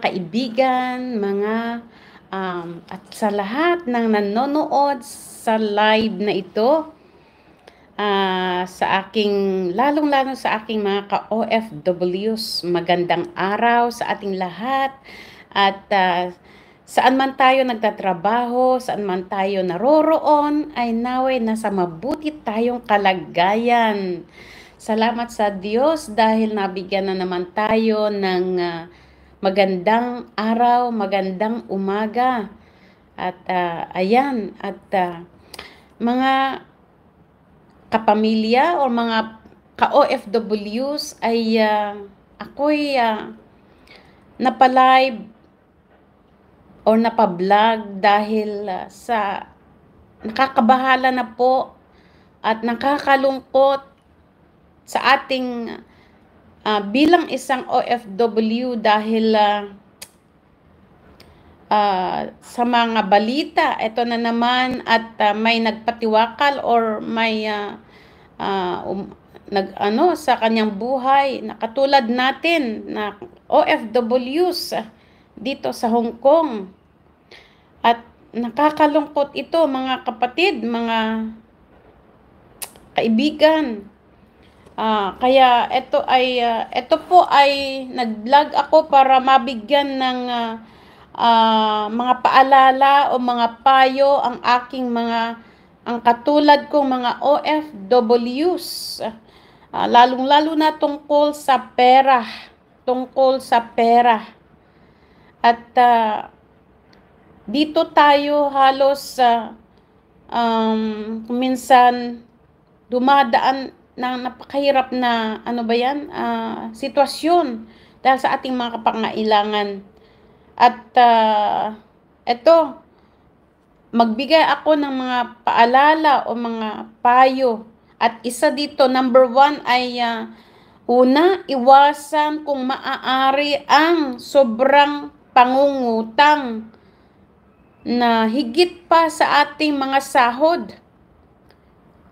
kaibigan, mga um, at sa lahat ng nanonood sa live na ito uh, sa aking lalong-lalo sa aking mga ka-OFWs, magandang araw sa ating lahat at uh, saan man tayo nagtatrabaho, saan man tayo naroroon, ay naway nasa mabuti tayong kalagayan. Salamat sa Diyos dahil nabigyan na naman tayo ng uh, Magandang araw, magandang umaga. At uh, ayan, at uh, mga kapamilya o mga ka-OFWs ay uh, ako'y uh, napalive or napablog dahil uh, sa nakakabahala na po at nakakalungkot sa ating uh, bilang isang OFW dahil uh, uh, sa mga balita, ito na naman at uh, may nagpatiwakal or may uh, uh, um, nag ano sa kanyang buhay na katulad natin na OFWs dito sa Hong Kong. At nakakalungkot ito mga kapatid, mga kaibigan. Uh, kaya ito ay uh, ah, ito po ay nag-vlog ako para mabigyan ng uh, uh, mga paalala o mga payo ang aking mga ang katulad kong mga OFWs. Uh, lalong-lalo na tungkol sa pera, tungkol sa pera. At uh, dito tayo halos uh, um, minsan dumadaan ng napakahirap na ano ba yan, uh, sitwasyon dahil sa ating mga kapangailangan. At uh, eto, magbigay ako ng mga paalala o mga payo. At isa dito, number one ay uh, una, iwasan kung maaari ang sobrang pangungutang na higit pa sa ating mga sahod.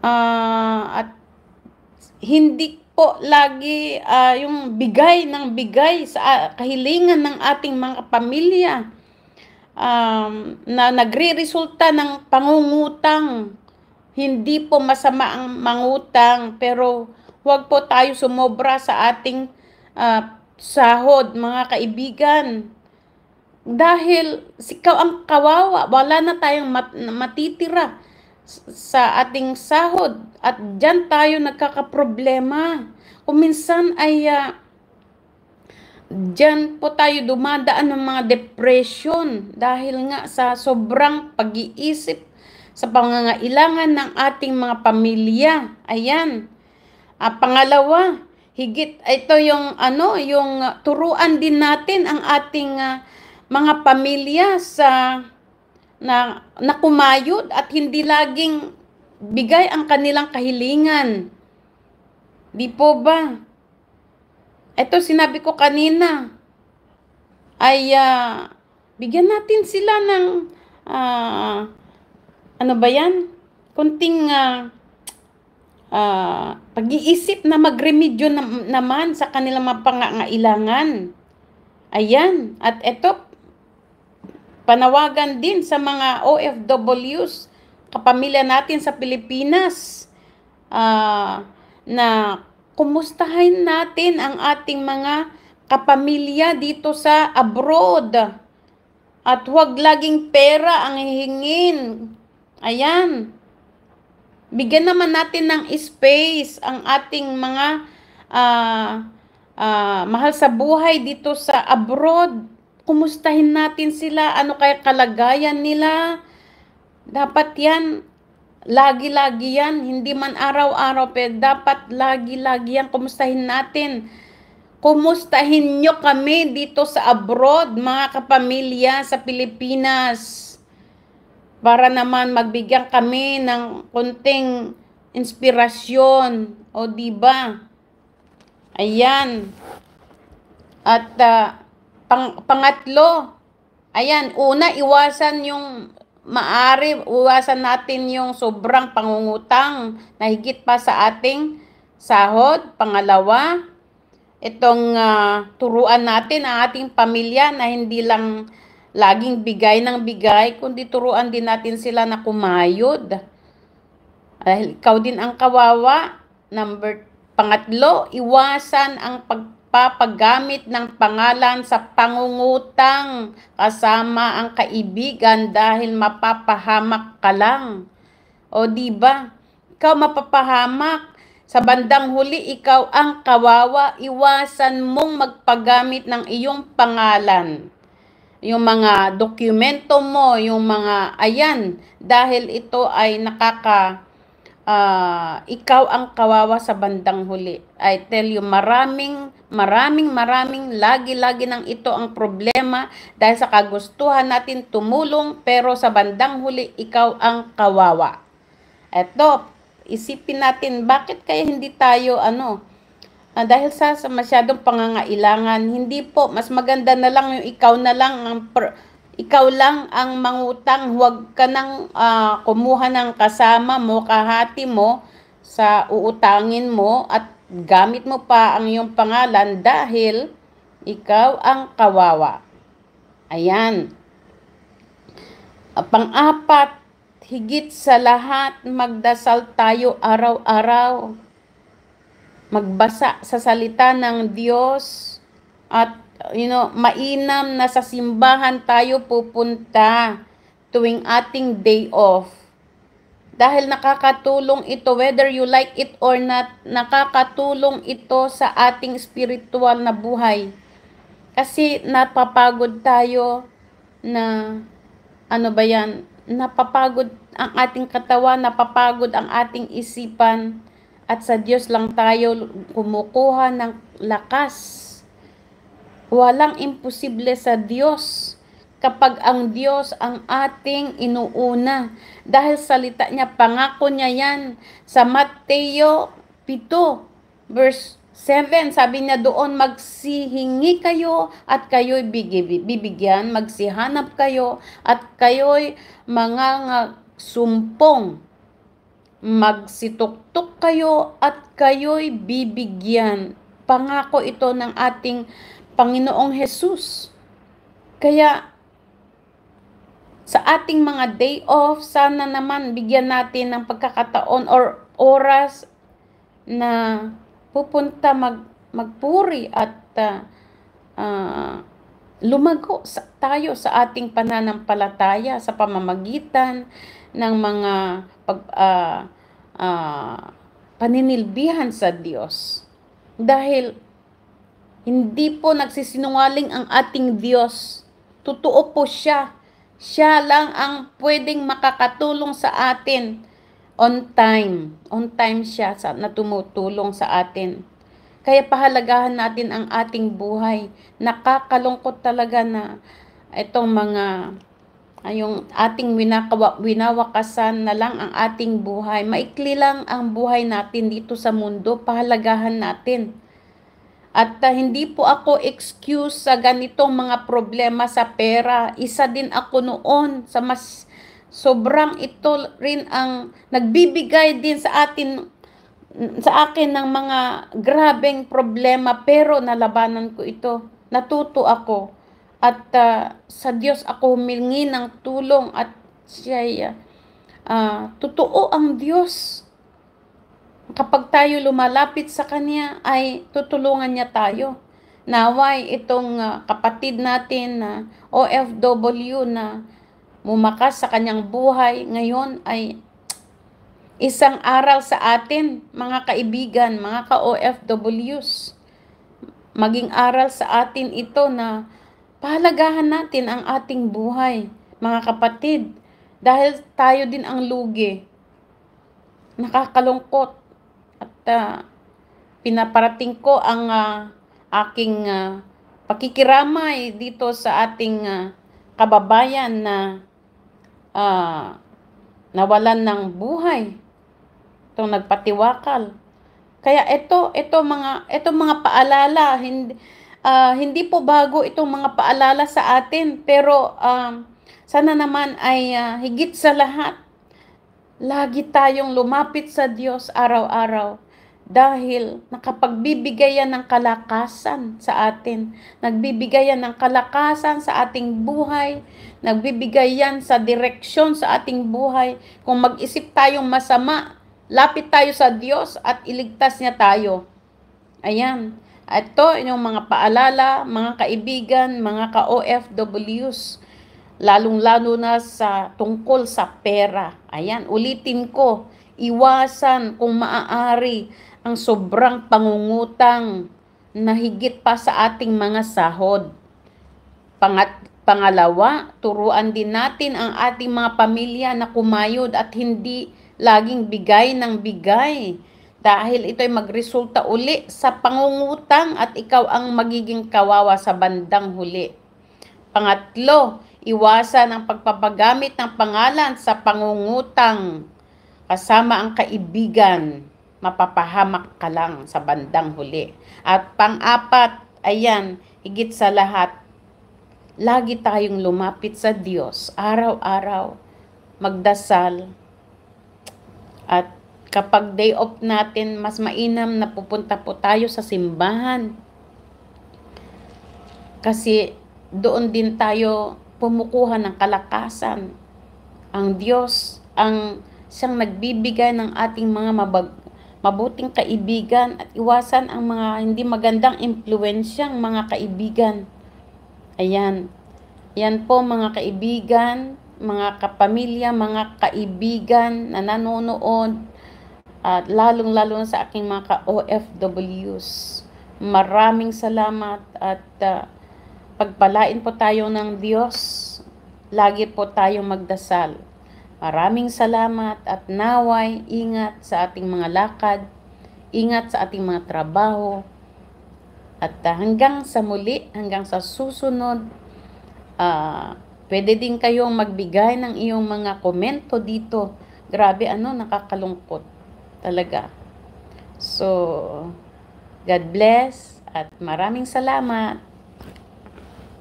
Uh, at hindi po lagi uh, yung bigay ng bigay sa uh, kahilingan ng ating mga pamilya um, na nagre-resulta ng pangungutang. Hindi po masama ang mangutang pero huwag po tayo sumobra sa ating uh, sahod mga kaibigan. Dahil ikaw ang kawawa, wala na tayong mat- matitira sa ating sahod at diyan tayo nagkakaproblema. Kung minsan ay uh, ah, diyan po tayo dumadaan ng mga depression dahil nga sa sobrang pag-iisip sa pangangailangan ng ating mga pamilya. Ayan. Uh, pangalawa, higit ah, ito yung ano, yung uh, turuan din natin ang ating uh, mga pamilya sa na, nakumayod at hindi laging bigay ang kanilang kahilingan. Di po ba? Ito sinabi ko kanina ay uh, bigyan natin sila ng uh, ano ba yan? Kunting uh, uh, pag-iisip na magremedyo na, naman sa kanilang mga pangangailangan. Ayan. At ito, Panawagan din sa mga OFWs, kapamilya natin sa Pilipinas, uh, na kumustahin natin ang ating mga kapamilya dito sa abroad. At huwag laging pera ang hihingin. Ayan. Bigyan naman natin ng space ang ating mga uh, uh, mahal sa buhay dito sa abroad kumustahin natin sila, ano kaya kalagayan nila. Dapat yan, lagi-lagi yan, hindi man araw-araw, pero dapat lagi-lagi yan, kumustahin natin. Kumustahin nyo kami dito sa abroad, mga kapamilya sa Pilipinas. Para naman magbigyan kami ng konting inspirasyon, o di ba? Ayan. At uh, Pang, pangatlo, ayan, una, iwasan yung maari, iwasan natin yung sobrang pangungutang na higit pa sa ating sahod. Pangalawa, itong uh, turuan natin ang ating pamilya na hindi lang laging bigay ng bigay, kundi turuan din natin sila na kumayod. Dahil ikaw din ang kawawa. Number pangatlo, iwasan ang pag paggamit ng pangalan sa pangungutang kasama ang kaibigan dahil mapapahamak ka lang. O di ba? Ikaw mapapahamak. Sa bandang huli, ikaw ang kawawa. Iwasan mong magpagamit ng iyong pangalan. Yung mga dokumento mo, yung mga ayan. Dahil ito ay nakaka uh, ikaw ang kawawa sa bandang huli. I tell you, maraming Maraming maraming lagi-lagi nang ito ang problema dahil sa kagustuhan natin tumulong pero sa bandang huli ikaw ang kawawa. Eto, isipin natin bakit kaya hindi tayo ano ah, dahil sa, sa masyadong pangangailangan hindi po mas maganda na lang yung ikaw na lang ang per, ikaw lang ang mangutang huwag ka nang uh, kumuha ng kasama mo kahati mo sa uutangin mo at Gamit mo pa ang iyong pangalan dahil ikaw ang kawawa. Ayan. Pang-apat, higit sa lahat, magdasal tayo araw-araw. Magbasa sa salita ng Diyos at you know, mainam na sa simbahan tayo pupunta tuwing ating day off dahil nakakatulong ito whether you like it or not nakakatulong ito sa ating spiritual na buhay kasi napapagod tayo na ano ba yan napapagod ang ating katawan napapagod ang ating isipan at sa Diyos lang tayo kumukuha ng lakas walang imposible sa Diyos kapag ang Diyos ang ating inuuna. Dahil salita niya, pangako niya yan. Sa Mateo 7, verse 7, sabi niya doon, magsihingi kayo at kayo'y bibigyan, magsihanap kayo at kayo'y mga sumpong. Magsituktok kayo at kayo'y bibigyan. Pangako ito ng ating Panginoong Jesus. Kaya sa ating mga day off, sana naman bigyan natin ng pagkakataon or oras na pupunta mag magpuri at uh, uh, lumago sa, tayo sa ating pananampalataya sa pamamagitan ng mga pag, uh, uh, paninilbihan sa Diyos. Dahil hindi po nagsisinungaling ang ating Diyos. Totoo po siya siya lang ang pwedeng makakatulong sa atin on time. On time siya sa, na tumutulong sa atin. Kaya pahalagahan natin ang ating buhay. Nakakalungkot talaga na itong mga ah, yung ating winakawa, winawakasan na lang ang ating buhay. Maikli lang ang buhay natin dito sa mundo. Pahalagahan natin. At uh, hindi po ako excuse sa ganitong mga problema sa pera. Isa din ako noon sa mas sobrang ito rin ang nagbibigay din sa atin sa akin ng mga grabeng problema pero nalabanan ko ito. Natuto ako at uh, sa Diyos ako humingi ng tulong at siya uh, ah, totoo ang Diyos kapag tayo lumalapit sa Kanya, ay tutulungan niya tayo. Naway itong uh, kapatid natin na uh, OFW na mumakas sa kanyang buhay ngayon ay isang aral sa atin, mga kaibigan, mga ka-OFWs. Maging aral sa atin ito na pahalagahan natin ang ating buhay, mga kapatid, dahil tayo din ang lugi. Nakakalungkot uh, pinaparating ko ang uh, aking uh, pakikiramay dito sa ating uh, kababayan na uh, nawalan ng buhay itong nagpatiwakal kaya ito ito mga ito mga paalala hindi uh, hindi po bago itong mga paalala sa atin pero um, sana naman ay uh, higit sa lahat lagi tayong lumapit sa Diyos araw-araw dahil nakapagbibigay yan ng kalakasan sa atin. Nagbibigay yan ng kalakasan sa ating buhay. Nagbibigay yan sa direksyon sa ating buhay. Kung mag-isip tayong masama, lapit tayo sa Diyos at iligtas niya tayo. Ayan. Ito inyong mga paalala, mga kaibigan, mga ka-OFWs. Lalong-lalo na sa tungkol sa pera. Ayan, ulitin ko. Iwasan kung maaari ang sobrang pangungutang na higit pa sa ating mga sahod. Pangat, pangalawa, turuan din natin ang ating mga pamilya na kumayod at hindi laging bigay ng bigay dahil ito ay magresulta uli sa pangungutang at ikaw ang magiging kawawa sa bandang huli. Pangatlo, iwasan ang pagpapagamit ng pangalan sa pangungutang kasama ang kaibigan mapapahamak ka lang sa bandang huli. At pang-apat, ayan, higit sa lahat, lagi tayong lumapit sa Diyos, araw-araw, magdasal, at kapag day off natin, mas mainam na pupunta po tayo sa simbahan. Kasi doon din tayo pumukuha ng kalakasan. Ang Diyos, ang siyang nagbibigay ng ating mga mabag mabuting kaibigan at iwasan ang mga hindi magandang impluensyang mga kaibigan. Ayan. Yan po mga kaibigan, mga kapamilya, mga kaibigan na nanonood at lalong-lalo sa aking mga ka-OFWs. Maraming salamat at uh, pagpalain po tayo ng Diyos. Lagi po tayong magdasal. Maraming salamat at naway ingat sa ating mga lakad, ingat sa ating mga trabaho, at hanggang sa muli, hanggang sa susunod, uh, pwede din kayong magbigay ng iyong mga komento dito. Grabe ano, nakakalungkot talaga. So, God bless at maraming salamat.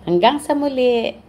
Hanggang sa muli.